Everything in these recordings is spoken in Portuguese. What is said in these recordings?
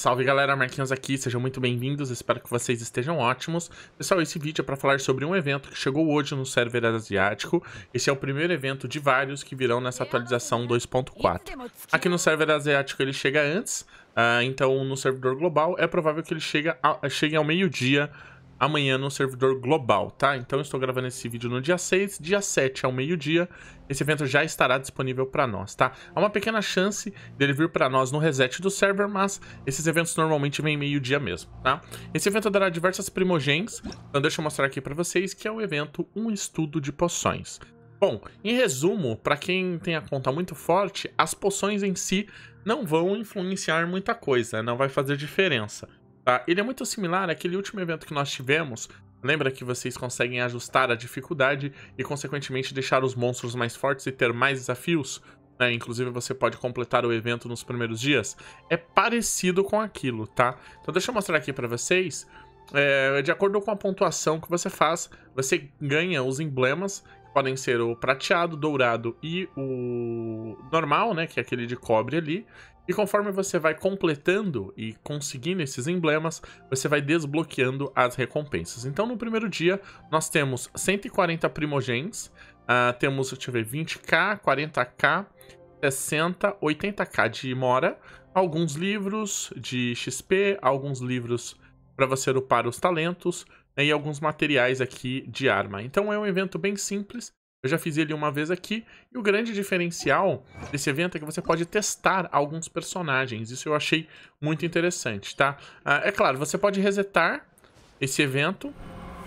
Salve galera, Marquinhos aqui, sejam muito bem-vindos, espero que vocês estejam ótimos. Pessoal, esse vídeo é para falar sobre um evento que chegou hoje no server asiático. Esse é o primeiro evento de vários que virão nessa atualização 2.4. Aqui no server asiático ele chega antes, uh, então no servidor global é provável que ele chegue, a, chegue ao meio-dia amanhã no servidor global, tá? Então estou gravando esse vídeo no dia 6, dia 7 ao meio-dia, esse evento já estará disponível para nós, tá? Há uma pequena chance dele vir para nós no reset do server, mas esses eventos normalmente vêm meio-dia mesmo, tá? Esse evento dará diversas primogens, então deixa eu mostrar aqui para vocês que é o evento Um Estudo de Poções. Bom, em resumo, para quem tem a conta muito forte, as poções em si não vão influenciar muita coisa, não vai fazer diferença. Tá? Ele é muito similar àquele último evento que nós tivemos. Lembra que vocês conseguem ajustar a dificuldade e, consequentemente, deixar os monstros mais fortes e ter mais desafios? Né? Inclusive, você pode completar o evento nos primeiros dias. É parecido com aquilo, tá? Então, deixa eu mostrar aqui para vocês. É, de acordo com a pontuação que você faz, você ganha os emblemas, que podem ser o prateado, dourado e o normal, né, que é aquele de cobre ali. E conforme você vai completando e conseguindo esses emblemas, você vai desbloqueando as recompensas. Então, no primeiro dia, nós temos 140 primogens, uh, temos, deixa eu ver, 20k, 40k, 60, 80k de mora, alguns livros de XP, alguns livros para você upar os talentos né, e alguns materiais aqui de arma. Então é um evento bem simples, eu já fiz ele uma vez aqui, e o grande diferencial desse evento é que você pode testar alguns personagens. Isso eu achei muito interessante, tá? Ah, é claro, você pode resetar esse evento,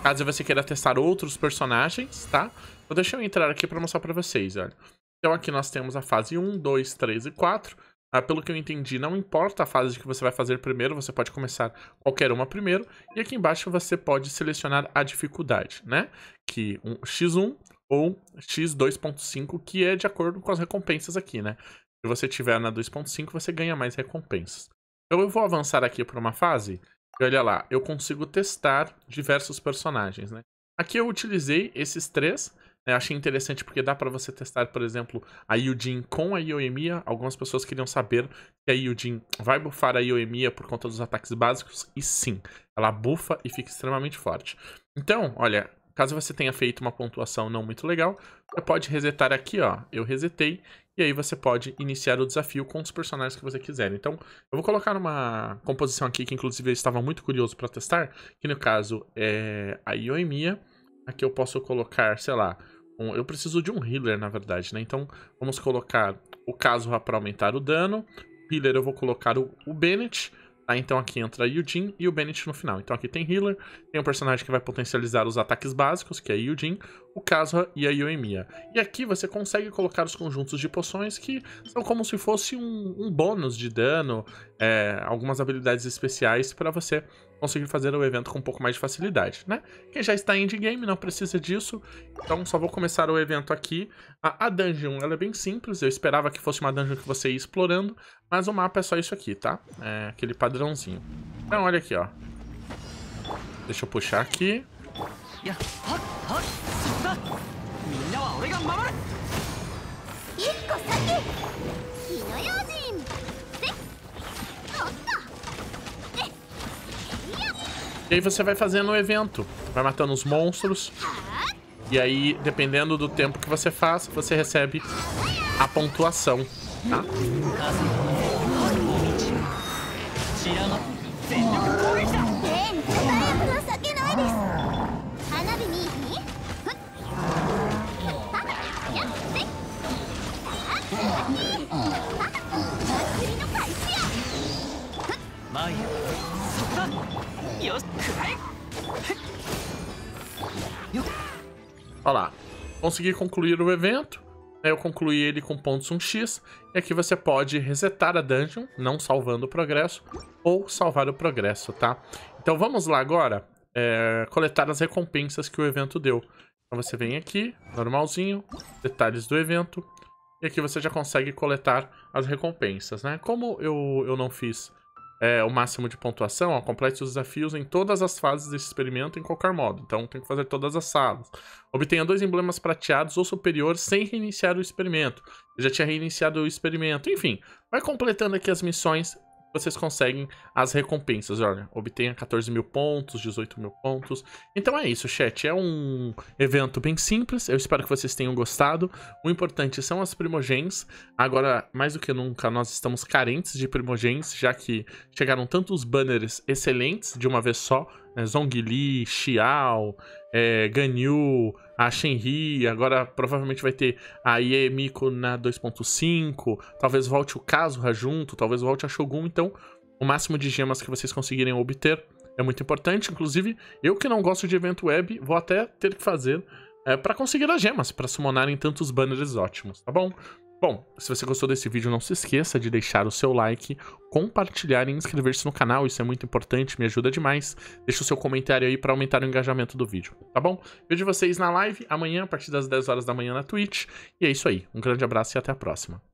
caso você queira testar outros personagens, tá? Então deixa eu entrar aqui para mostrar para vocês, olha. Então aqui nós temos a fase 1, 2, 3 e 4. Ah, pelo que eu entendi, não importa a fase que você vai fazer primeiro, você pode começar qualquer uma primeiro. E aqui embaixo você pode selecionar a dificuldade, né? Que um, X1 ou x 2.5, que é de acordo com as recompensas aqui, né? Se você tiver na 2.5, você ganha mais recompensas. Então eu vou avançar aqui para uma fase, e olha lá, eu consigo testar diversos personagens, né? Aqui eu utilizei esses três, né? achei interessante porque dá para você testar, por exemplo, a Yujin com a Ioemia. Algumas pessoas queriam saber se a Yujin vai bufar a Ioemia por conta dos ataques básicos, e sim, ela bufa e fica extremamente forte. Então, olha, Caso você tenha feito uma pontuação não muito legal, você pode resetar aqui, ó. Eu resetei. E aí você pode iniciar o desafio com os personagens que você quiser. Então, eu vou colocar uma composição aqui que, inclusive, eu estava muito curioso para testar. Que, no caso, é a Ioemia. Aqui eu posso colocar, sei lá... Um... eu preciso de um healer, na verdade, né? Então, vamos colocar o caso para aumentar o dano. Healer eu vou colocar o, o Bennett. Tá? Então aqui entra o Eugene e o Bennett no final. Então aqui tem healer, tem um personagem que vai potencializar os ataques básicos, que é Eugene, o Kazra e a Yomiya E aqui você consegue colocar os conjuntos de poções que são como se fosse um, um bônus de dano, é, algumas habilidades especiais para você conseguir fazer o evento com um pouco mais de facilidade, né? Quem já está em endgame não precisa disso, então só vou começar o evento aqui. A, a dungeon ela é bem simples, eu esperava que fosse uma dungeon que você ia explorando, mas o mapa é só isso aqui, tá? É aquele padrãozinho. Então olha aqui, ó. Deixa eu puxar aqui. E aí você vai fazendo o um evento, vai matando os monstros, e aí, dependendo do tempo que você faz, você recebe a pontuação, tá? Olha lá. Consegui concluir o evento. Eu concluí ele com pontos 1x. E aqui você pode resetar a dungeon, não salvando o progresso, ou salvar o progresso, tá? Então vamos lá agora é, coletar as recompensas que o evento deu. Então você vem aqui, normalzinho, detalhes do evento. E aqui você já consegue coletar as recompensas, né? Como eu, eu não fiz é, o máximo de pontuação, ó, complete os desafios em todas as fases desse experimento em qualquer modo. Então tem que fazer todas as salas. Obtenha dois emblemas prateados ou superiores sem reiniciar o experimento. Eu já tinha reiniciado o experimento. Enfim, vai completando aqui as missões vocês conseguem as recompensas. Olha, obtenha 14 mil pontos, 18 mil pontos. Então é isso, chat. É um evento bem simples. Eu espero que vocês tenham gostado. O importante são as primogens. Agora, mais do que nunca, nós estamos carentes de primogens, já que chegaram tantos banners excelentes de uma vez só. Né? Zhongli, Xiao, é, Ganyu, a Shenri, agora provavelmente vai ter a Iemiko na 2.5, talvez volte o Kazuha junto, talvez volte a Shogun, então o máximo de gemas que vocês conseguirem obter é muito importante, inclusive eu que não gosto de evento web, vou até ter que fazer é, para conseguir as gemas, para summonarem tantos banners ótimos, tá bom? Bom, se você gostou desse vídeo, não se esqueça de deixar o seu like, compartilhar e inscrever-se no canal, isso é muito importante, me ajuda demais. Deixa o seu comentário aí para aumentar o engajamento do vídeo, tá bom? Vejo vocês na live amanhã, a partir das 10 horas da manhã na Twitch. E é isso aí, um grande abraço e até a próxima.